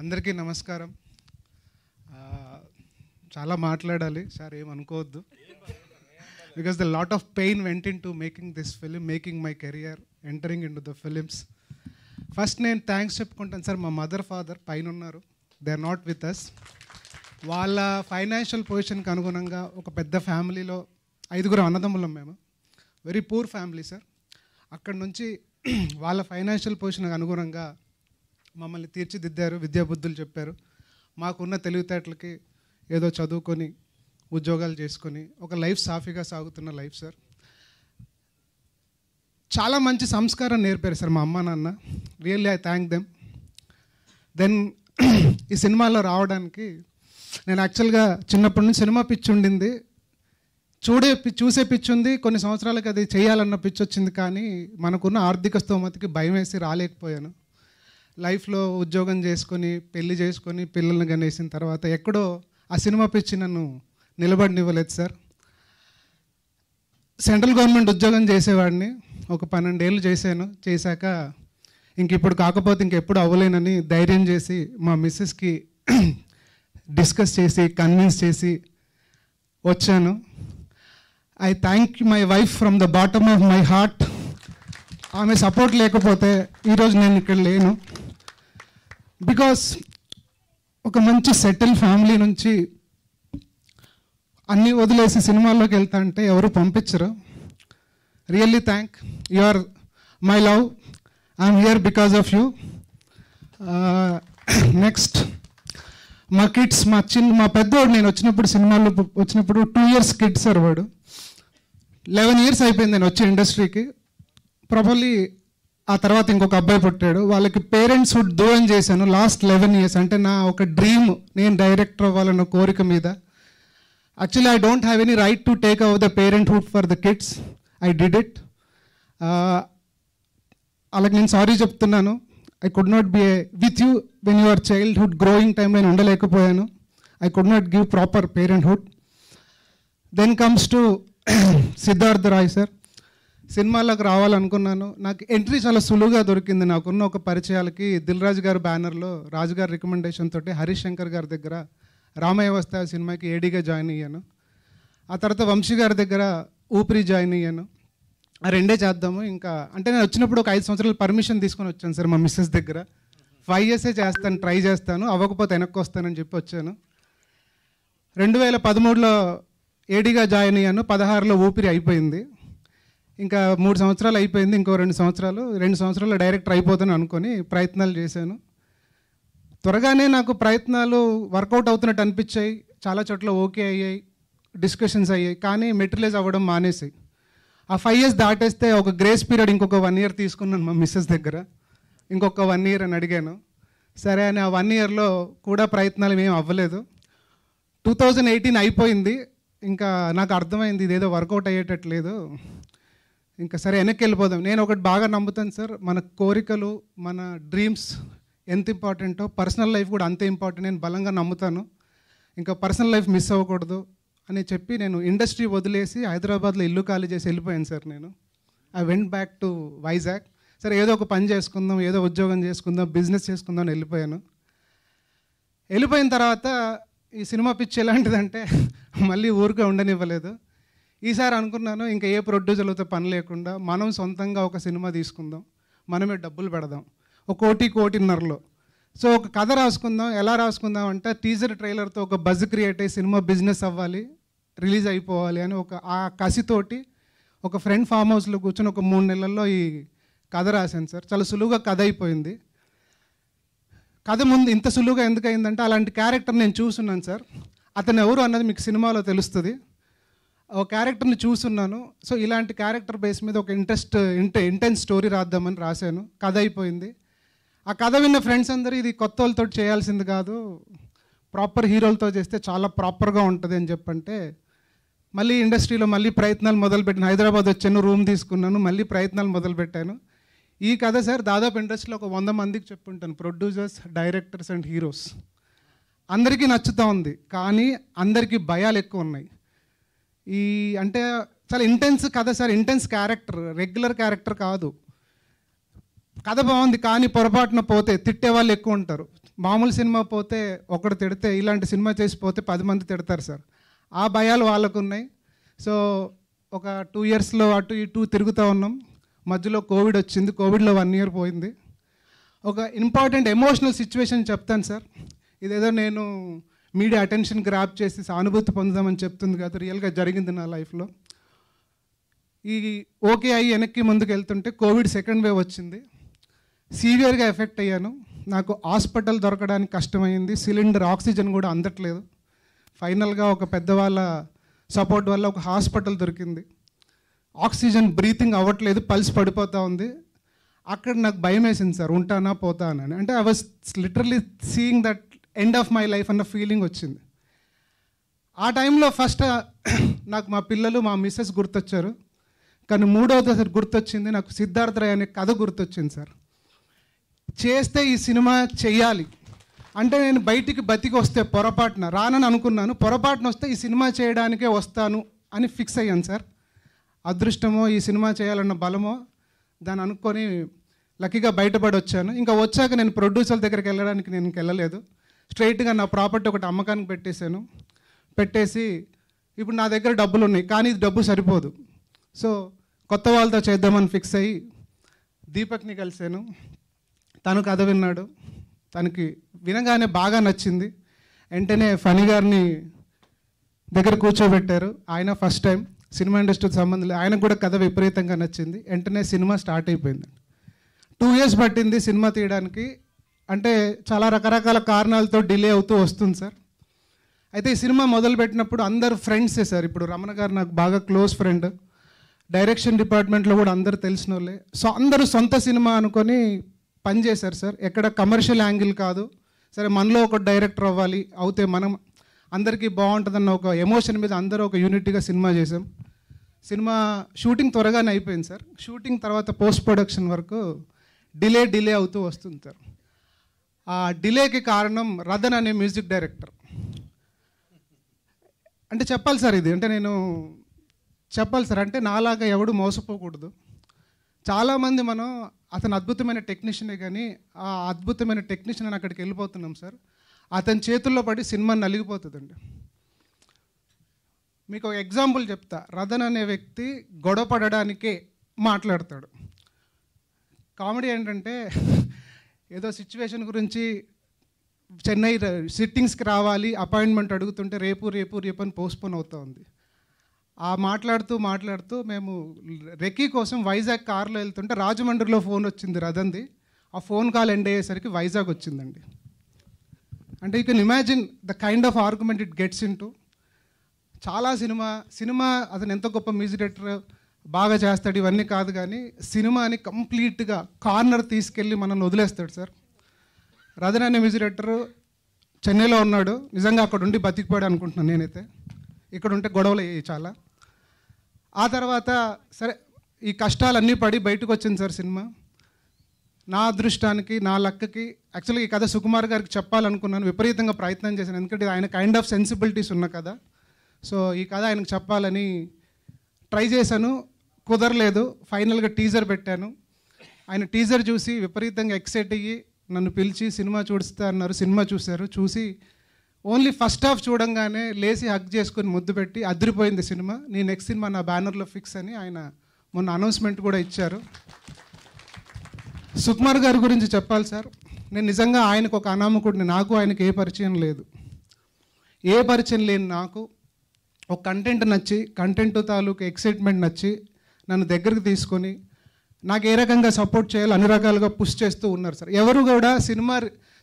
అందరికీ నమస్కారం చాలా మాట్లాడాలి సార్ ఏమనుకోవద్దు because the lot of pain went into making this film making my career entering into the films first నేను thanks చెప్పుకుంటాను sir మా మదర్ ఫాదర్ పైన ఉన్నారు they are not with us వాళ్ళ ఫైనాన్షియల్ పొజిషన్కి అనుగుణంగా ఒక పెద్ద ఫ్యామిలీలో ఐదుగురు అన్నదమ్ములం మేము వెరీ పూర్ ఫ్యామిలీ సార్ అక్కడ నుంచి వాళ్ళ ఫైనాన్షియల్ పొజిషన్కి అనుగుణంగా మమ్మల్ని తీర్చిదిద్దారు విద్యాబుద్ధులు చెప్పారు మాకున్న తెలివితేటలకి ఏదో చదువుకొని ఉద్యోగాలు చేసుకొని ఒక లైఫ్ సాఫీగా సాగుతున్న లైఫ్ సార్ చాలా మంచి సంస్కారం నేర్పారు సార్ మా అమ్మ నాన్న really I thank them then ఈ సినిమాలో రావడానికి నేను యాక్చువల్గా చిన్నప్పటి నుంచి సినిమా పిచ్చి ఉండింది చూడే చూసే పిచ్చి ఉంది కొన్ని సంవత్సరాలకి అది చేయాలన్న పిచ్చి వచ్చింది కానీ మనకున్న ఆర్థిక స్థోమతికి భయం వేసి రాలేకపోయాను లైఫ్లో ఉద్యోగం చేసుకొని పెళ్లి చేసుకొని పిల్లల్ని గనేసిన తర్వాత ఎక్కడో ఆ సినిమా పిచ్చి నన్ను నిలబడినివ్వలేదు సార్ సెంట్రల్ గవర్నమెంట్ ఉద్యోగం చేసేవాడిని ఒక పన్నెండేళ్ళు చేశాను చేశాక ఇంక ఇప్పుడు కాకపోతే ఇంకెప్పుడు అవ్వలేనని ధైర్యం చేసి మా మిస్సెస్కి డిస్కస్ చేసి కన్విన్స్ చేసి వచ్చాను I thank my wife from the bottom of my heart ఆమె సపోర్ట్ లేకపోతే ఈరోజు నేను ఇక్కడ లేను బికాస్ ఒక మంచి సెటిల్ ఫ్యామిలీ నుంచి అన్నీ వదిలేసి సినిమాల్లోకి వెళ్తా అంటే ఎవరు పంపించరు really thank you are my love I'm here because of you next మా కిడ్స్ మా చిన్న మా పెద్దవాడు నేను వచ్చినప్పుడు సినిమాల్లో వచ్చినప్పుడు టూ ఇయర్స్ కిడ్స్ సార్ వాడు లెవెన్ ఇయర్స్ అయిపోయింది నేను వచ్చే ఇండస్ట్రీకి ప్రాబర్లీ ఆ తర్వాత ఇంకొక అబ్బాయి పుట్టాడు వాళ్ళకి పేరెంట్స్ హుడ్ దూరం చేశాను లాస్ట్ లెవెన్ ఇయర్స్ అంటే నా ఒక డ్రీమ్ నేను డైరెక్టర్ అవ్వాలన్న కోరిక మీద actually I don't have any right to take our the parenthood for the kids I did it అలాగే నేను సారీ చెప్తున్నాను I could not be with you when your childhood growing time నేను ఉండలేకపోయాను I could not give proper parenthood then comes to Siddhartha Roy sir సినిమాలకు రావాలనుకున్నాను నాకు entry చాలా సులువుగా దొరికింది నాకున్న ఒక పరిచయాలకి దిల్రాజు గారు బ్యానర్లో రాజుగారి రికమెండేషన్ తోటి హరీష్ శంకర్ గారి దగ్గర రామయ్య వస్తా సినిమాకి ఏడీగా జాయిన్ అయ్యాను ఆ తర్వాత వంశీ గారి దగ్గర ఊపిరి జాయిన్ అయ్యాను ఆ రెండే చేద్దాము ఇంకా అంటే నేను వచ్చినప్పుడు ఒక ఐదు సంవత్సరాలు పర్మిషన్ తీసుకొని వచ్చాను సార్ మా మిస్సెస్ దగ్గర ఫైవ్ ఇయర్సే చేస్తాను ట్రై చేస్తాను అవ్వకపోతే వెనక్కి వస్తానని చెప్పి వచ్చాను రెండు వేల పదమూడులో ఏడీగా జాయిన్ అయ్యాను పదహారులో ఊపిరి అయిపోయింది ఇంకా మూడు సంవత్సరాలు అయిపోయింది ఇంకో రెండు సంవత్సరాలు రెండు సంవత్సరాలు డైరెక్టర్ అయిపోతాను అనుకొని ప్రయత్నాలు చేశాను త్వరగానే నాకు ప్రయత్నాలు వర్కౌట్ అవుతున్నట్టు అనిపించాయి చాలా చోట్ల ఓకే అయ్యాయి డిస్కషన్స్ అయ్యాయి కానీ మెటీరియలైజ్ అవ్వడం మానేసాయి ఆ ఫైవ్ ఇయర్స్ దాటేస్తే ఒక గ్రేస్ పీరియడ్ ఇంకొక వన్ ఇయర్ తీసుకున్నాను మా మిస్సెస్ దగ్గర ఇంకొక వన్ ఇయర్ అని అడిగాను సరే అని ఆ వన్ ఇయర్లో కూడా ప్రయత్నాలు ఏమి అవ్వలేదు టూ థౌజండ్ ఎయిటీన్ అయిపోయింది ఇంకా నాకు అర్థమైంది ఇదేదో వర్కౌట్ అయ్యేటట్లేదు ఇంకా సరే వెనక్కి వెళ్ళిపోదాం నేను ఒకటి బాగా నమ్ముతాను సార్ మన కోరికలు మన డ్రీమ్స్ ఎంత ఇంపార్టెంటో పర్సనల్ లైఫ్ కూడా అంతే ఇంపార్టెంట్ నేను బలంగా నమ్ముతాను ఇంకా పర్సనల్ లైఫ్ మిస్ అవ్వకూడదు అని చెప్పి నేను ఇండస్ట్రీ వదిలేసి హైదరాబాద్లో ఇల్లు ఖాళీ చేసి వెళ్ళిపోయాను సార్ నేను I went back to Vizag సరే ఏదో ఒక పని చేసుకుందాం ఏదో ఉద్యోగం చేసుకుందాం బిజినెస్ చేసుకుందాం అని వెళ్ళిపోయాను వెళ్ళిపోయిన తర్వాత ఈ సినిమా పిచ్చి ఎలాంటిదంటే మళ్ళీ ఊరికే ఉండనివ్వలేదు ఈసారి అనుకున్నాను ఇంకా ఏ ప్రొడ్యూసర్లతో పని లేకుండా మనం సొంతంగా ఒక సినిమా తీసుకుందాం మనమే డబ్బులు పెడదాం ఒక కోటి కోటిన్నరలో సో ఒక కథ రాసుకుందాం ఎలా రాసుకుందాం అంటే టీజర్ ట్రైలర్తో ఒక బజ్ క్రియేట్ అయ్యి సినిమా బిజినెస్ అవ్వాలి రిలీజ్ అయిపోవాలి అని ఒక ఆ కసితోటి ఒక ఫ్రెండ్ ఫామ్ హౌస్లో కూర్చొని ఒక మూడు నెలల్లో ఈ కథ రాశాను సార్ చాలా సులువుగా కథ అయిపోయింది కథ ముందు ఇంత సులువుగా అయిందంటే అలాంటి క్యారెక్టర్ నేను చూస్తున్నాను సార్ అతను ఎవరు అన్నది మీకు సినిమాలో తెలుస్తుంది ఒక క్యారెక్టర్ని చూసున్నాను సో ఇలాంటి క్యారెక్టర్ బేస్ మీద ఒక ఇంట్రెస్ట్ ఇంటే ఇంటెన్స్ స్టోరీ రాద్దామని రాశాను కథ అయిపోయింది ఆ కథ విన్న ఫ్రెండ్స్ అందరూ ఇది కొత్త వాళ్ళతో చేయాల్సింది కాదు ప్రాపర్ హీరోలతో చేస్తే చాలా ప్రాపర్గా ఉంటుంది అని చెప్పంటే మళ్ళీ ఇండస్ట్రీలో మళ్ళీ ప్రయత్నాలు మొదలుపెట్టిన హైదరాబాద్ వచ్చాను రూమ్ తీసుకున్నాను మళ్ళీ ప్రయత్నాలు మొదలుపెట్టాను ఈ కథ సార్ దాదాపు ఇండస్ట్రీలో ఒక వంద మందికి చెప్పుంటాను ప్రొడ్యూసర్స్ డైరెక్టర్స్ అండ్ హీరోస్ అందరికీ నచ్చుతూ ఉంది కానీ అందరికీ భయాలు ఎక్కువ ఉన్నాయి ఈ అంటే చాలా ఇంటెన్స్ కథ sir intense character regular character కాదు కథ బాగుంది కానీ పొరపాటున పోతే తిట్టే వాళ్ళు ఎక్కువ ఉంటారు మామూలు సినిమా పోతే ఒకడు తిడితే ఇలాంటి సినిమా చేసిపోతే పది మంది తిడతారు సార్ ఆ భయాలు వాళ్ళకు ఉన్నాయి సో ఒక టూ ఇయర్స్లో అటు ఇటు తిరుగుతూ ఉన్నాం మధ్యలో కోవిడ్ వచ్చింది కోవిడ్లో వన్ ఇయర్ పోయింది ఒక ఇంపార్టెంట్ ఎమోషనల్ సిచ్యువేషన్ చెప్తాను సార్ ఇదేదో నేను మీడియా అటెన్షన్ గ్రాప్ చేసి సానుభూతి పొందుదామని చెప్తుంది కాదు రియల్గా జరిగింది నా లైఫ్లో ఈ ఓకే అయ్యి వెనక్కి ముందుకు వెళ్తుంటే కోవిడ్ సెకండ్ వేవ్ వచ్చింది సీవియర్గా ఎఫెక్ట్ అయ్యాను నాకు హాస్పిటల్ దొరకడానికి కష్టమైంది సిలిండర్ ఆక్సిజన్ కూడా అందట్లేదు ఫైనల్గా ఒక పెద్దవాళ్ళ సపోర్ట్ వల్ల ఒక హాస్పిటల్ దొరికింది ఆక్సిజన్ బ్రీతింగ్ అవ్వట్లేదు పల్స్ పడిపోతూ ఉంది అక్కడ నాకు భయం వేసింది సార్ ఉంటానా పోతానని అంటే I was literally seeing that end of my life అన్న ఫీలింగ్ వచ్చింది ఆ టైంలో ఫస్ట్ నాకు మా పిల్లలు మా మిస్సెస్ గుర్తొచ్చారు కానీ మూడవ సార్ గుర్తొచ్చింది నాకు సిద్ధార్థ రాయ్ అనే కథ గుర్తొచ్చింది సార్ చేస్తే ఈ సినిమా చేయాలి అంటే నేను బయటికి బతికి వస్తే పొరపాటున రానని అనుకున్నాను పొరపాటున వస్తే ఈ సినిమా చేయడానికే వస్తాను అని ఫిక్స్ అయ్యాను సార్ అదృష్టమో ఈ సినిమా చేయాలన్న బలమో దాన్ని అనుకొని లక్కీగా బయటపడి వచ్చాను ఇంకా వచ్చాక నేను ప్రొడ్యూసర్ల దగ్గరికి వెళ్ళడానికి నేను వెళ్ళలేదు స్ట్రైట్గా నా ప్రాపర్టీ ఒకటి అమ్మకానికి పెట్టేశాను పెట్టేసి ఇప్పుడు నా దగ్గర డబ్బులు ఉన్నాయి కానీ ఇది డబ్బు సరిపోదు సో కొత్త వాళ్ళతో చేద్దామని ఫిక్స్ అయ్యి దీపక్ని కలిశాను తను కథ విన్నాడు తనకి వినగానే బాగా నచ్చింది వెంటనే ఫణి గారిని దగ్గర కూర్చోబెట్టారు ఆయన ఫస్ట్ టైం సినిమా ఇండస్ట్రీకి సంబంధం ఆయనకు కూడా కథ విపరీతంగా నచ్చింది వెంటనే సినిమా స్టార్ట్ అయిపోయింది టూ ఇయర్స్ పట్టింది సినిమా తీయడానికి అంటే చాలా రకరకాల కారణాలతో డిలే అవుతూ వస్తుంది సార్ అయితే ఈ సినిమా మొదలుపెట్టినప్పుడు అందరు ఫ్రెండ్సే సార్ ఇప్పుడు రమణ గారు నాకు బాగా క్లోజ్ ఫ్రెండ్ డైరెక్షన్ డిపార్ట్మెంట్లో కూడా అందరు తెలిసిన వాళ్ళే సో అందరూ సొంత సినిమా అనుకొని పనిచేశారు సార్ ఎక్కడ కమర్షియల్ యాంగిల్ కాదు సరే మనలో ఒక డైరెక్టర్ అవ్వాలి అవుతే మనం అందరికీ బాగుంటుందన్న ఒక ఎమోషన్ మీద అందరూ ఒక యూనిట్గా సినిమా చేసాం సినిమా షూటింగ్ త్వరగానే అయిపోయింది సార్ షూటింగ్ తర్వాత పోస్ట్ ప్రొడక్షన్ వరకు డిలే డిలే అవుతూ వస్తుంది సార్ ఆ డిలేకి కారణం రదన్ అనే మ్యూజిక్ డైరెక్టర్ అంటే చెప్పాలి సార్ ఇది అంటే నేను చెప్పాలి సార్ అంటే నాలాగా ఎవడు మోసపోకూడదు చాలామంది మనం అతను అద్భుతమైన టెక్నీషియనే కానీ ఆ అద్భుతమైన టెక్నీషియన్ అని అక్కడికి వెళ్ళిపోతున్నాం సార్ అతని చేతుల్లో పడి సినిమా నలిగిపోతుందండి మీకు ఒక ఎగ్జాంపుల్ చెప్తా రథన్ అనే వ్యక్తి గొడవ పడడానికే మాట్లాడతాడు కామెడీ ఏంటంటే ఏదో సిచ్యువేషన్ గురించి చెన్నై సిట్టింగ్స్కి రావాలి అపాయింట్మెంట్ అడుగుతుంటే రేపు రేపు రేపు అని పోస్ట్పోన్ అవుతూ ఉంది ఆ మాట్లాడుతూ మాట్లాడుతూ మేము రెక్కీ కోసం వైజాగ్ కార్లో వెళ్తుంటే రాజమండ్రిలో ఫోన్ వచ్చింది రదంది ఆ ఫోన్ కాల్ ఎండ్ అయ్యేసరికి వైజాగ్ వచ్చిందండి అంటే you can imagine the kind of argument it gets in చాలా సినిమా సినిమా అతను ఎంత గొప్ప మ్యూజిక్ డైరెక్టర్ బాగా చేస్తాడు ఇవన్నీ కాదు కానీ సినిమాని కంప్లీట్గా కార్నర్ తీసుకెళ్ళి మనల్ని వదిలేస్తాడు సార్ రజన్ అనే మ్యూజిక్ డైరెక్టర్ చెన్నైలో ఉన్నాడు నిజంగా అక్కడ ఉండి బతికిపోయాడు అనుకుంటున్నాను నేనైతే ఇక్కడ ఉంటే గొడవలు అయ్యాయి చాలా ఆ తర్వాత సరే ఈ కష్టాలన్నీ పడి బయటకు వచ్చింది సార్ సినిమా నా అదృష్టానికి నా లక్కకి యాక్చువల్గా ఈ కథ సుకుమార్ గారికి చెప్పాలనుకున్నాను విపరీతంగా ప్రయత్నం చేశాను ఎందుకంటే ఆయన కైండ్ ఆఫ్ సెన్సిబిలిటీస్ ఉన్న కథ సో ఈ కథ ఆయనకు చెప్పాలని ట్రై చేశాను కుదరలేదు ఫైనల్గా టీజర్ పెట్టాను ఆయన టీజర్ చూసి విపరీతంగా ఎక్సైట్ అయ్యి నన్ను పిలిచి సినిమా చూడిస్తా అన్నారు సినిమా చూశారు చూసి ఓన్లీ ఫస్ట్ హాఫ్ చూడంగానే లేచి హక్ చేసుకుని ముద్దు పెట్టి అదిరిపోయింది సినిమా నీ నెక్స్ట్ సినిమా నా బ్యానర్లో ఫిక్స్ అని ఆయన మొన్న అనౌన్స్మెంట్ కూడా ఇచ్చారు సుకుమార్ గారి గురించి చెప్పాలి సార్ నేను నిజంగా ఆయనకు ఒక అనామకుడిని నాకు ఆయనకు ఏ పరిచయం లేదు ఏ పరిచయం లేని నాకు ఒక కంటెంట్ నచ్చి కంటెంట్ తాలూకు ఎక్సైట్మెంట్ నచ్చి నన్ను దగ్గరికి తీసుకొని నాకు ఏ రకంగా సపోర్ట్ చేయాలో అన్ని రకాలుగా పుష్ చేస్తూ ఉన్నారు సార్ ఎవరు కూడా సినిమా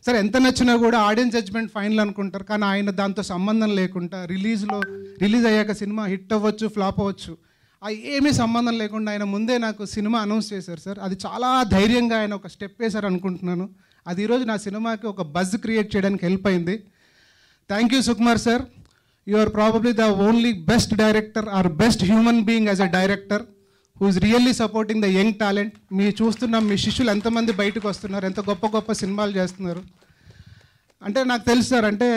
సార్ ఎంత నచ్చినా కూడా ఆడియన్స్ జడ్జ్మెంట్ ఫైనల్ అనుకుంటారు కానీ ఆయన దాంతో సంబంధం లేకుండా రిలీజ్లో రిలీజ్ అయ్యాక సినిమా హిట్ అవ్వచ్చు ఫ్లాప్ అవ్వచ్చు ఏమీ సంబంధం లేకుండా ఆయన ముందే నాకు సినిమా అనౌన్స్ చేశారు సార్ అది చాలా ధైర్యంగా ఆయన ఒక స్టెప్ వేశారు అనుకుంటున్నాను అది ఈరోజు నా సినిమాకి ఒక బజ్ క్రియేట్ చేయడానికి హెల్ప్ అయింది thank you Sukumar sir you are probably the only best director or best human being as a director who's really supporting the young talent మీ చూస్తున్న మీ శిష్యులు ఎంతమంది బయటకు వస్తున్నారు ఎంత గొప్ప గొప్ప సినిమాలు చేస్తున్నారు అంటే నాకు తెలుసు సార్ అంటే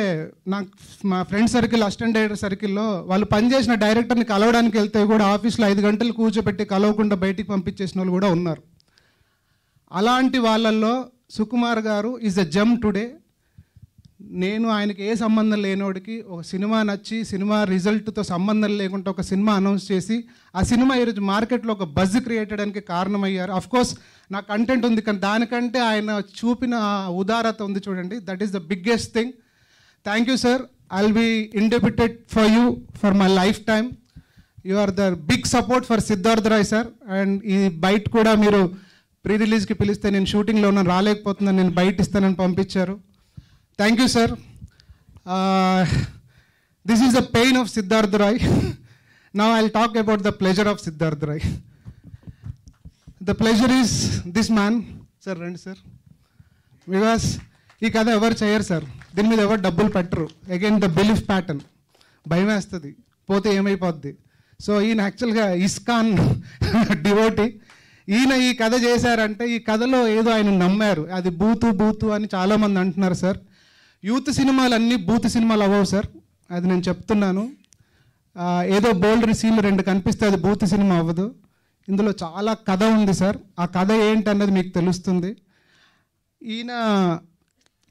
నాకు మా ఫ్రెండ్ సర్కిల్ అసిస్టెంట్ డైరెక్టర్ సర్కిల్లో వాళ్ళు పనిచేసిన డైరెక్టర్ని కలవడానికి వెళ్తే కూడా ఆఫీస్లో ఐదు గంటలు కూర్చోబెట్టి కలవకుండా బయటికి పంపించేసిన వాళ్ళు కూడా ఉన్నారు అలాంటి వాళ్ళల్లో సుకుమార్ గారు ఈజ్ అ జమ్ టుడే నేను ఆయనకి ఏ సంబంధం లేనివాడికి ఒక సినిమా నచ్చి సినిమా రిజల్ట్తో సంబంధం లేకుండా ఒక సినిమా అనౌన్స్ చేసి ఆ సినిమా ఈరోజు మార్కెట్లో ఒక బజ్ క్రియేట్ చేయడానికి కారణమయ్యారు కోర్స్ నా కంటెంట్ ఉంది కానీ దానికంటే ఆయన చూపిన ఉదారత ఉంది చూడండి that is the biggest thing thank you sir I be independent for you for my life time you are the big support for Siddhartha Roy sir and ఈ బయట కూడా మీరు ప్రీ రిలీజ్కి పిలిస్తే నేను షూటింగ్లో ఉన్నాను రాలేకపోతున్నాను నేను బయట ఇస్తానని పంపించారు thank you sir this is the pain of Siddhartha Roy నా I talk about the pleasure of Siddhartha Roy the pleasure is this man sir రండి సార్ బికాస్ ఈ కథ ఎవరు చేయరు సార్ దీని మీద ఎవరు డబ్బులు పెట్టరు అగైన్ ద బిలీఫ్ ప్యాటర్న్ భయం వేస్తుంది పోతే ఏమైపోద్ది సో ఈయన యాక్చువల్గా ఇస్కాన్ డివోటీ ఈయన ఈ కథ చేశారంటే ఈ కథలో ఏదో ఆయన నమ్మారు అది బూతు బూతు అని చాలామంది అంటున్నారు సార్ యూత్ సినిమాలు అన్నీ బూత్ సినిమాలు అవ్వవు సార్ అది నేను చెప్తున్నాను ఏదో బోల్డ్ సీన్లు రెండు కనిపిస్తే అది బూత్ సినిమా అవ్వదు ఇందులో చాలా కథ ఉంది సార్ ఆ కథ ఏంటన్నది మీకు తెలుస్తుంది ఈయన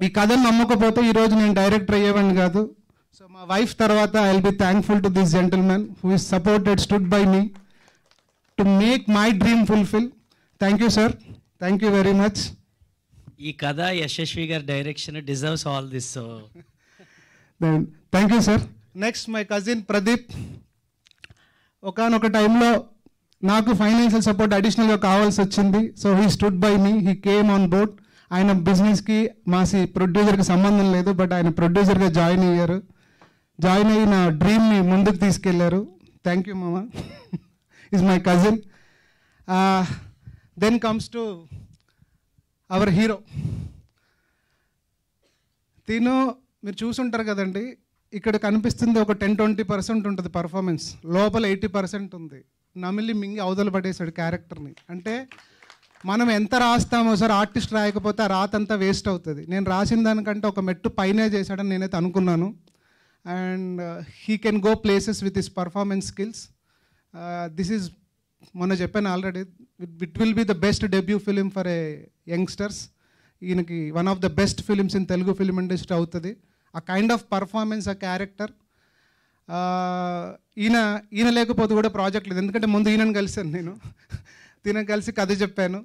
ఈ కథను నమ్మకపోతే ఈరోజు నేను డైరెక్టర్ అయ్యేవాడిని కాదు సో మా వైఫ్ తర్వాత I be thankful to this gentlemen who is supported stood by me to make my dream fulfil thank you sir thank you very much ఈ కథ యశస్వి గారి direction deserves all this so then thank you sir next my cousin Pradeep ఒకనొక టైంలో నాకు financial support అడిషనల్గా కావాల్సి వచ్చింది so he stood by me he came on board ఆయన బిజినెస్కి మా ప్రొడ్యూసర్కి సంబంధం లేదు బట్ ఆయన ప్రొడ్యూసర్గా జాయిన్ అయ్యారు జాయిన్ అయ్యి నా డ్రీమ్ని ముందుకు తీసుకెళ్లారు థ్యాంక్ యూ మామ is my cousin then comes to our hero తిను మీరు చూసుంటారు కదండి ఇక్కడ కనిపిస్తుంది ఒక టెన్ ట్వంటీ పర్సెంట్ ఉంటుంది పర్ఫార్మెన్స్ లోపల ఎయిటీ పర్సెంట్ ఉంది నమిలి మింగి అవదలు పడేశాడు క్యారెక్టర్ని అంటే మనం ఎంత రాస్తామో సార్ ఆర్టిస్ట్ రాయకపోతే ఆ రాతంతా వేస్ట్ అవుతుంది నేను రాసిన దానికంటే ఒక మెట్టు పైనే చేశాడని నేనైతే అనుకున్నాను and he can go places with his performance skills this is మొన్న చెప్పాను already it will be the best debut film for a youngsters ఈయనకి one of the best films in Telugu film industry అవుతుంది ఆ కైండ్ ఆఫ్ పర్ఫార్మెన్స్ ఆ character ఈయన ఈయన లేకపోతే కూడా ప్రాజెక్ట్ లేదు ఎందుకంటే ముందు ఈయనను కలిశాను నేను తిన కలిసి కథ చెప్పాను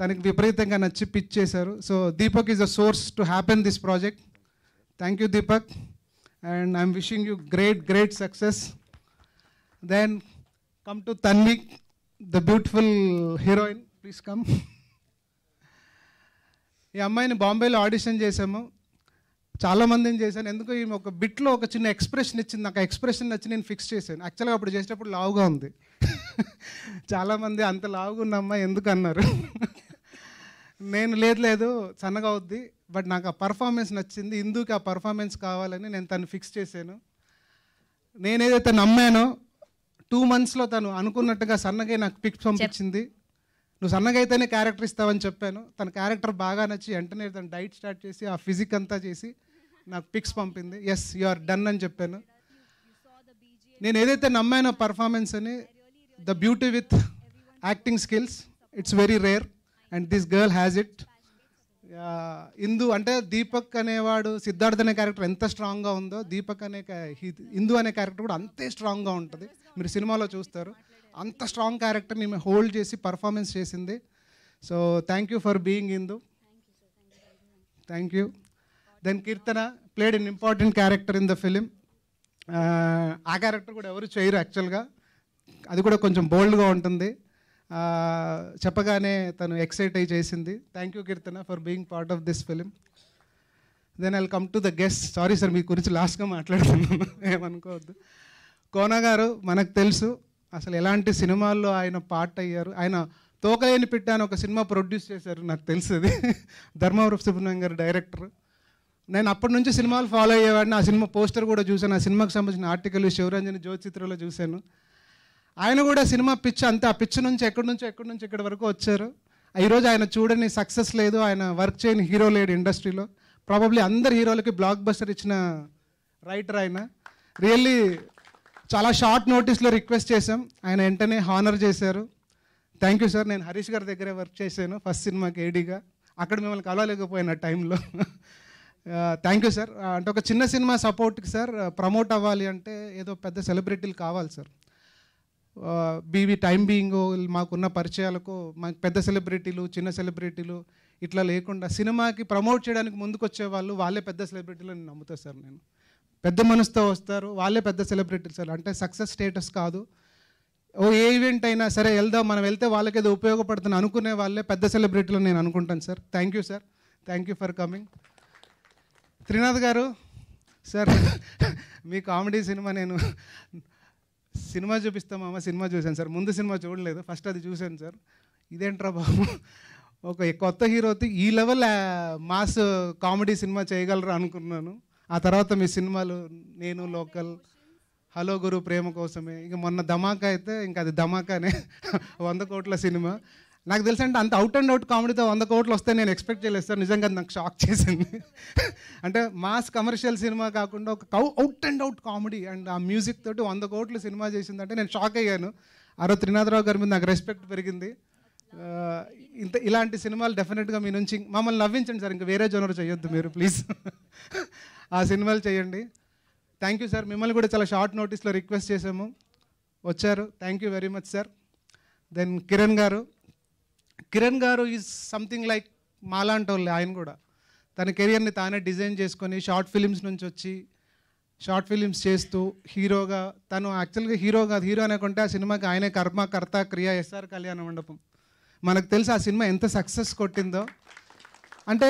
తనకి విపరీతంగా నచ్చి పిచ్ చేశారు so Deepak is a source to happen this project thank you Deepak and I'm wishing you great great success then come to Tanvi the beautiful heroine please come ఈ అమ్మాయిని బాంబేలో ఆడిషన్ చేసాము చాలామందిని చేశాను ఎందుకు ఈమె ఒక బిట్లో ఒక చిన్న ఎక్స్ప్రెషన్ ఇచ్చింది నాకు ఎక్స్ప్రెషన్ నచ్చి నేను ఫిక్స్ చేశాను యాక్చువల్గా అప్పుడు చేసేటప్పుడు లావుగా ఉంది చాలామంది అంత లావుగా ఉన్న అమ్మాయి ఎందుకు అన్నారు నేను లేదు లేదు సన్నగా అవుద్ది బట్ నాకు ఆ పర్ఫార్మెన్స్ నచ్చింది ఇందుకు ఆ పర్ఫార్మెన్స్ కావాలని నేను తను ఫిక్స్ చేశాను నేనేదైతే నమ్మానో టూ మంత్స్లో తను అనుకున్నట్టుగా సన్నగా నాకు పిక్స్ పంపించింది నువ్వు సన్నగా అయితేనే క్యారెక్టర్ ఇస్తావని చెప్పాను తన క్యారెక్టర్ బాగా నచ్చి వెంటనే తను డైట్ స్టార్ట్ చేసి ఆ ఫిజిక్ అంతా చేసి నాకు పిక్స్ పంపింది ఎస్ యు ఆర్ డన్ అని చెప్పాను నేను ఏదైతే నమ్మానో పర్ఫార్మెన్స్ అని the beauty with acting skills it's very rare and this girl has it Indu అంటే దీపక్ అనేవాడు సిద్ధార్థ్ అనే క్యారెక్టర్ ఎంత స్ట్రాంగ్గా ఉందో దీపక్ అనే ఇందు అనే క్యారెక్టర్ కూడా అంతే స్ట్రాంగ్గా ఉంటుంది మీరు సినిమాలో చూస్తారు అంత స్ట్రాంగ్ క్యారెక్టర్ని మేము హోల్డ్ చేసి పర్ఫార్మెన్స్ చేసింది so thank you for being Indu thank you then Keerthana played in important character in the film ఆ క్యారెక్టర్ కూడా ఎవరు చేయరు యాక్చువల్గా అది కూడా కొంచెం బోల్డ్గా ఉంటుంది చెప్పగానే తను ఎక్సైట్ అయి చేసింది thank you Keerthana for being part of this film then I'll come to the guest sorry sir మీ గురించి లాస్ట్గా మాట్లాడుతున్నాను ఏమనుకోవద్దు కోన గారు మనకు తెలుసు అసలు ఎలాంటి సినిమాల్లో ఆయన పార్ట్ అయ్యారు ఆయన తోకలేని పెట్టాను ఒక సినిమా ప్రొడ్యూస్ చేశారు నాకు తెలుసుది ధర్మవరపు సుబ్రహ్మణ్యం గారు డైరెక్టర్ నేను అప్పటి నుంచి సినిమాలు ఫాలో అయ్యేవాడిని ఆ సినిమా పోస్టర్ కూడా చూశాను ఆ సినిమాకి సంబంధించిన ఆర్టికల్ శివరంజన్ జ్యోతిత్రలో చూశాను ఆయన కూడా సినిమా పిచ్చి అంతే ఆ పిచ్చి నుంచి ఎక్కడి నుంచి ఎక్కడి నుంచి ఇక్కడి వరకు వచ్చారు ఈరోజు ఆయన చూడని సక్సెస్ లేదు ఆయన వర్క్ చేయని హీరో లేడు ఇండస్ట్రీలో ప్రాబబ్లీ అందరు హీరోలకి బ్లాక్ బస్టర్ ఇచ్చిన రైటర్ ఆయన రియల్లీ చాలా షార్ట్ నోటీస్లో రిక్వెస్ట్ చేశాం ఆయన వెంటనే హానర్ చేశారు థ్యాంక్ యూ సార్ నేను హరీష్ గారి దగ్గరే వర్క్ చేశాను ఫస్ట్ సినిమాకి ఏడీగా అక్కడ మిమ్మల్ని కలవలేకపోయిన టైంలో థ్యాంక్ యూ సార్ అంటే ఒక చిన్న సినిమా సపోర్ట్కి సార్ ప్రమోట్ అవ్వాలి అంటే ఏదో పెద్ద సెలబ్రిటీలు కావాలి సార్ బీవి టైం బీయింగ్ మాకున్న పరిచయాలకు మాకు పెద్ద సెలబ్రిటీలు చిన్న సెలబ్రిటీలు ఇట్లా లేకుండా సినిమాకి ప్రమోట్ చేయడానికి ముందుకొచ్చే వాళ్ళు వాళ్ళే పెద్ద సెలబ్రిటీలు నేను నమ్ముతా సార్ నేను పెద్ద మనసుతో వస్తారు వాళ్ళే పెద్ద సెలబ్రిటీలు సార్ అంటే సక్సెస్ స్టేటస్ కాదు ఓ ఏ ఈవెంట్ అయినా సరే వెళ్దాం మనం వెళ్తే వాళ్ళకి ఏదో ఉపయోగపడుతుంది అనుకునే వాళ్ళే పెద్ద సెలబ్రిటీలు నేను అనుకుంటాను sir thank you sir thank you for coming Trinath గారు సార్ మీ కామెడీ సినిమా నేను సినిమా చూపిస్తామమ్మ సినిమా చూశాను సార్ ముందు సినిమా చూడలేదు ఫస్ట్ అది చూశాను సార్ ఇదేంట్రా బాబు ఒక కొత్త హీరోతో ఈ లెవెల్ మాస్ కామెడీ సినిమా చేయగలరు అనుకున్నాను ఆ తర్వాత మీ సినిమాలు నేను లోకల్ హలో గురు ప్రేమ కోసమే ఇక మొన్న ధమాకా అయితే ఇంకా అది ధమాకానే వంద కోట్ల సినిమా నాకు తెలుసు అంటే అంత అవుట్ అండ్ అవుట్ కామెడీతో వంద కోట్లు వస్తే నేను ఎక్స్పెక్ట్ చేయలేదు సార్ నిజంగా నాకు షాక్ చేసింది అంటే మాస్ కమర్షియల్ సినిమా కాకుండా ఒక కౌ out and out comedy and ఆ మ్యూజిక్ తోటి వంద కోట్లు సినిమా చేసిందంటే నేను షాక్ అయ్యాను ఆ రోజు త్రినాథరావు గారి మీద నాకు రెస్పెక్ట్ పెరిగింది ఇంత ఇలాంటి సినిమాలు డెఫినెట్గా మీ నుంచి మమ్మల్ని నవ్వించండి సార్ ఇంకా వేరే జోనర్ చేయొద్దు మీరు ప్లీజ్ ఆ సినిమాలు చేయండి థ్యాంక్ యూ సార్ మిమ్మల్ని కూడా చాలా షార్ట్ నోటీస్లో రిక్వెస్ట్ చేసాము వచ్చారు thank you very much sir then Kiran గారు కిరణ్ గారు ఈజ్ సంథింగ్ లైక్ మాలాంటి ఆయన కూడా తన కెరియర్ని తానే డిజైన్ చేసుకొని షార్ట్ ఫిలిమ్స్ నుంచి వచ్చి షార్ట్ ఫిలిమ్స్ చేస్తూ హీరోగా తను యాక్చువల్గా హీరో కాదు హీరో అనేకుంటే ఆ సినిమాకి ఆయనే కర్మ కర్త క్రియ ఎస్ఆర్ కళ్యాణ మండపం మనకు తెలుసు ఆ సినిమా ఎంత సక్సెస్ కొట్టిందో అంటే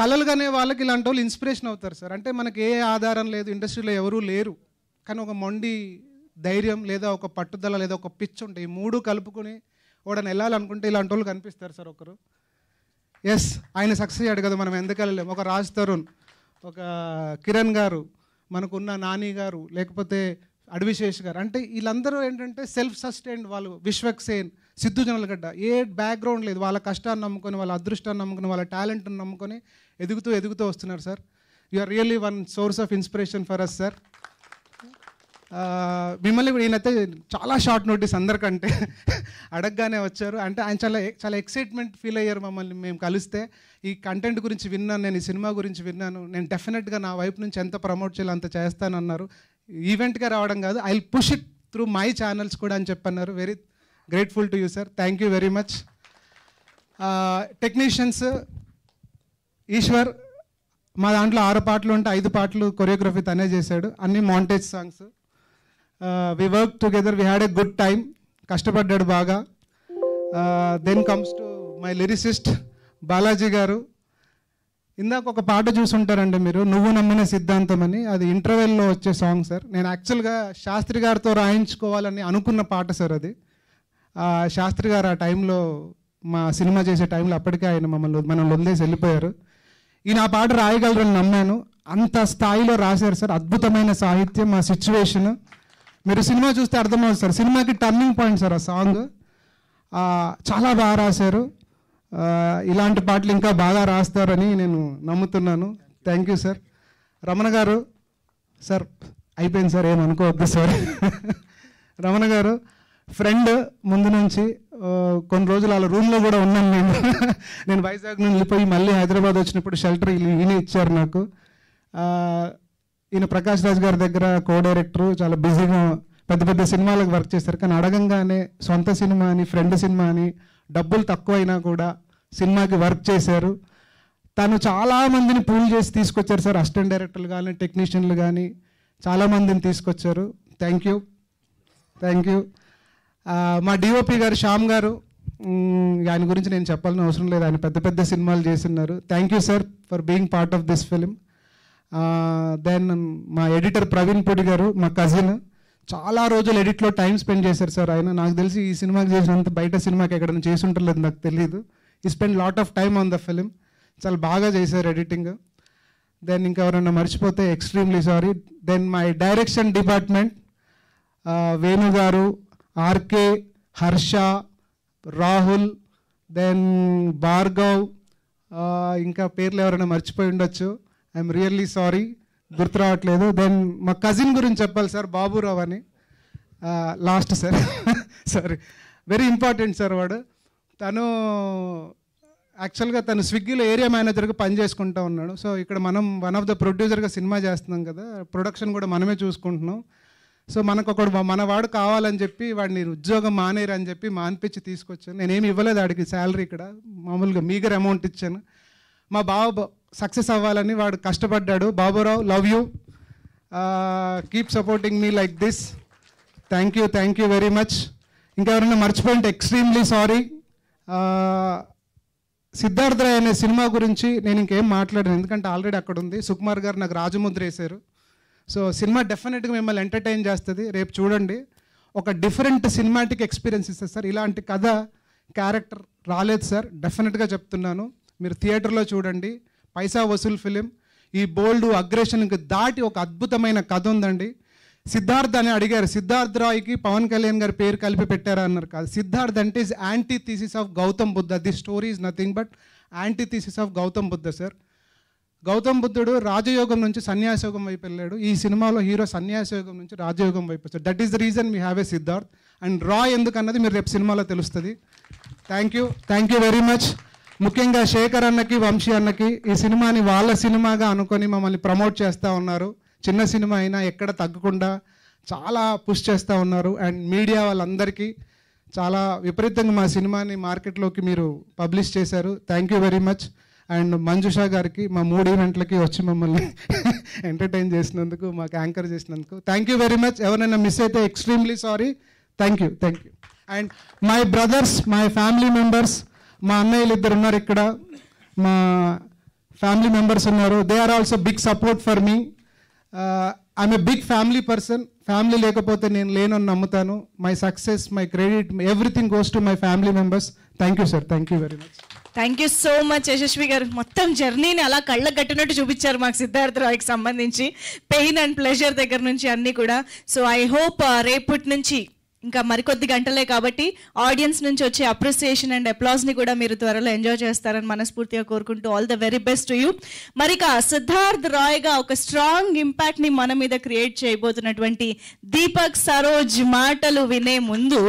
కళలు కనే వాళ్ళకి ఇలాంటి వాళ్ళు ఇన్స్పిరేషన్ అవుతారు సార్ అంటే మనకి ఏ ఆధారం లేదు ఇండస్ట్రీలో ఎవరూ లేరు కానీ ఒక మొండి ధైర్యం లేదా ఒక పట్టుదల లేదా ఒక పిచ్ ఉంటాయి ఈ మూడు కలుపుకొని వాడని వెళ్ళాలనుకుంటే ఇలాంటి వాళ్ళు కనిపిస్తారు సార్ ఒకరు ఎస్ ఆయన సక్సెస్ అయ్యాడు కదా మనం ఎందుకు వెళ్ళలేము ఒక రాజ్ తరుణ్ ఒక కిరణ్ గారు మనకున్న నాని గారు లేకపోతే అడవిశేష్ గారు అంటే వీళ్ళందరూ ఏంటంటే సెల్ఫ్ సస్టైన్డ్ వాళ్ళు విశ్వక్సేన్ సిద్ధు జనలగడ్డ ఏ బ్యాక్గ్రౌండ్ లేదు వాళ్ళ కష్టాన్ని నమ్ముకొని వాళ్ళ అదృష్టాన్ని నమ్ముకొని వాళ్ళ టాలెంట్ని నమ్ముకొని ఎదుగుతూ ఎదుగుతూ వస్తున్నారు sir you are really one source of inspiration for us sir మిమ్మల్ని కూడా ఈయనైతే చాలా షార్ట్ నోటీస్ అందరికంటే అడగగానే వచ్చారు అంటే ఆయన చాలా చాలా ఎక్సైట్మెంట్ ఫీల్ అయ్యారు మమ్మల్ని మేము కలిస్తే ఈ కంటెంట్ గురించి విన్నాను నేను ఈ సినిమా గురించి విన్నాను నేను డెఫినెట్గా నా వైపు నుంచి ఎంత ప్రమోట్ చేయాలో అంత చేస్తానన్నారు ఈవెంట్గా రావడం కాదు I push it through my channels కూడా అని చెప్పన్నారు very grateful to you sir thank you very much technicians Eshwar మా దాంట్లో ఆరు పాటలు ఉంటే ఐదు పాటలు కొరియోగ్రఫీ తనే చేశాడు అన్ని montage songs we work together we had a good time కష్టపడ్డాడు బాగా then comes to my lyricist Balaji గారు ఇందాక ఒక పాట చూసుంటారండి మీరు నువ్వు నమ్మిన సిద్ధాంతం అని అది ఇంటర్వెల్లో వచ్చే సాంగ్ సార్ నేను యాక్చువల్గా శాస్త్రి గారితో రాయించుకోవాలని అనుకున్న పాట సార్ అది శాస్త్రి గారు ఆ టైంలో మా సినిమా చేసే టైంలో అప్పటికే ఆయన మమ్మల్ని మనం వదిలేసి వెళ్ళిపోయారు ఈయన ఆ పాట రాయగలరని నమ్మాను అంత స్థాయిలో రాశారు సార్ అద్భుతమైన సాహిత్యం మా సిచ్యువేషను మీరు సినిమా చూస్తే అర్థమవుతుంది సార్ సినిమాకి టర్నింగ్ పాయింట్ సార్ ఆ సాంగ్ చాలా బాగా రాశారు ఇలాంటి పాటలు ఇంకా బాగా రాస్తారని నేను నమ్ముతున్నాను థ్యాంక్ యూ సార్ రమణ గారు సార్ అయిపోయింది సార్ ఏమనుకోవద్దు సార్ రమణ గారు ఫ్రెండ్ ముందు నుంచి కొన్ని రోజులు అలా రూమ్లో కూడా ఉన్నాను నేను నేను వైజాగ్ నుండి వెళ్ళిపోయి మళ్ళీ హైదరాబాద్ వచ్చినప్పుడు షెల్టర్ ఈయన ఇచ్చారు నాకు ఈయన ప్రకాష్ రాజ్ గారి దగ్గర కో డైరెక్టర్ చాలా బిజీగా పెద్ద పెద్ద సినిమాలకు వర్క్ చేశారు కానీ అడగంగానే సొంత సినిమా అని ఫ్రెండ్ సినిమా అని డబ్బులు తక్కువైనా కూడా సినిమాకి వర్క్ చేశారు తను చాలామందిని పూల్ చేసి తీసుకొచ్చారు సార్ అసిస్టెంట్ డైరెక్టర్లు కానీ టెక్నీషియన్లు కానీ చాలామందిని తీసుకొచ్చారు థ్యాంక్ యూ థ్యాంక్ యూ మా డిఓపి గారు శ్యామ్ గారు ఆయన గురించి నేను చెప్పాలని అవసరం లేదు ఆయన పెద్ద పెద్ద సినిమాలు చేస్తున్నారు thank you sir for being part of this film then మా ఎడిటర్ ప్రవీణ్ పొడి గారు మా కజిన్ చాలా రోజులు ఎడిట్లో టైం స్పెండ్ చేశారు సార్ ఆయన నాకు తెలిసి ఈ సినిమాకి చేసినంత బయట సినిమాకి ఎక్కడైనా చేసి ఉంటలేదు నాకు తెలియదు ఈ spend lot of time on the film చాలా బాగా చేశారు ఎడిటింగ్ దెన్ ఇంకెవరన్నా మర్చిపోతే ఎక్స్ట్రీమ్లీ sorry then my direction department Venu గారు ఆర్కే హర్ష రాహుల్ దెన్ భార్గవ్ ఇంకా పేర్లు ఎవరైనా మర్చిపోయి ఉండొచ్చు ఐఎమ్ రియల్లీ సారీ గుర్తు రావట్లేదు దెన్ మా కజిన్ గురించి చెప్పాలి సార్ బాబురావు అని last sir sorry very important sir వాడు తను యాక్చువల్గా తను స్విగ్గీలో ఏరియా మేనేజర్గా పని చేసుకుంటా ఉన్నాడు సో ఇక్కడ మనం వన్ ఆఫ్ ద ప్రొడ్యూసర్గా సినిమా చేస్తున్నాం కదా ప్రొడక్షన్ కూడా మనమే చూసుకుంటున్నాం సో మనకు ఒకడు మన వాడు కావాలని చెప్పి వాడిని ఉద్యోగం మానేరు అని చెప్పి మానిపించి తీసుకొచ్చాను నేనేమి ఇవ్వలేదు వాడికి శాలరీ ఇక్కడ మామూలుగా మీగర్ అమౌంట్ ఇచ్చాను మా బావ సక్సెస్ అవ్వాలని వాడు కష్టపడ్డాడు Baburao love you keep supporting me like this thank you thank you very much ఇంకెవరైనా మర్చిపోయింటే ఎక్స్ట్రీమ్లీ సారీ సిద్ధార్థరాయ్ అనే సినిమా గురించి నేను ఇంకేం మాట్లాడాను ఎందుకంటే ఆల్రెడీ అక్కడ ఉంది సుకుమార్ గారు నాకు రాజముద్ర వేశారు సో సినిమా డెఫినెట్గా మిమ్మల్ని ఎంటర్టైన్ చేస్తుంది రేపు చూడండి ఒక డిఫరెంట్ సినిమాటిక్ ఎక్స్పీరియన్స్ ఇస్తుంది సార్ ఇలాంటి కథ క్యారెక్టర్ రాలేదు సార్ డెఫినెట్గా చెప్తున్నాను మీరు థియేటర్లో చూడండి పైసా వసూల్ ఫిలిం ఈ బోల్డ్ అగ్రెషన్కి దాటి ఒక అద్భుతమైన కథ ఉందండి సిద్ధార్థ్ అని అడిగారు సిద్ధార్థ్ రాయ్కి పవన్ కళ్యాణ్ గారి పేరు కలిపి పెట్టారా అన్నారు కాదు సిద్ధార్థ్ అంటే is antithesis of Gautam Buddha the story is nothing but antithesis of Gautam Buddha sir Gautam బుద్ధుడు రాజయోగం నుంచి సన్యాసయోగం వైపు వెళ్ళాడు ఈ సినిమాలో హీరో సన్యాసయోగం నుంచి రాజయోగం వైపు వచ్చాడు that is the reason we have a Siddharth and రా ఎందుకన్నది మీరు రేపు సినిమాలో తెలుస్తుంది thank you thank you very much ముఖ్యంగా శేఖర్ అన్నకి వంశీ అన్నకి ఈ సినిమాని వాళ్ళ సినిమాగా అనుకొని మమ్మల్ని ప్రమోట్ చేస్తూ ఉన్నారు చిన్న సినిమా అయినా ఎక్కడ తగ్గకుండా చాలా పుష్ చేస్తూ ఉన్నారు అండ్ మీడియా వాళ్ళందరికీ చాలా విపరీతంగా మా సినిమాని మార్కెట్లోకి మీరు పబ్లిష్ చేశారు thank you very much and Manjusha గారికి మా మూడు ఈవెంట్లకి వచ్చి మమ్మల్ని ఎంటర్టైన్ చేసినందుకు మాకు యాంకర్ చేసినందుకు థ్యాంక్ యూ వెరీ మచ్ ఎవరైనా మిస్ అయితే extremely sorry thank you thank you and my brothers my family members మా అన్నయ్యలు ఇద్దరు ఉన్నారు ఇక్కడ మా ఫ్యామిలీ మెంబర్స్ ఉన్నారు they are also big support for me I'm a big family person family లేకపోతే నేను లేనని నమ్ముతాను my success my credit everything goes to my family members thank you sir thank you very much thank you so much Yashasvi గారు మొత్తం జర్నీని అలా కళ్ళ కట్టినట్టు చూపించారు మాకు సిద్ధార్థ రాయ్కి సంబంధించి పెయిన్ అండ్ ప్లెజర్ దగ్గర నుంచి అన్నీ కూడా సో ఐ హోప్ రేపటి నుంచి ఇంకా మరికొద్ది గంటలే కాబట్టి ఆడియన్స్ నుంచి వచ్చే అప్రిసియేషన్ అండ్ అప్లాస్ని కూడా మీరు త్వరలో ఎంజాయ్ చేస్తారని మనస్ఫూర్తిగా కోరుకుంటూ all the very best you మరిక సిద్ధార్థ్ రాయ్గా ఒక స్ట్రాంగ్ ఇంపాక్ట్ని మన మీద క్రియేట్ చేయబోతున్నటువంటి దీపక్ సరోజ్ మాటలు వినే ముందు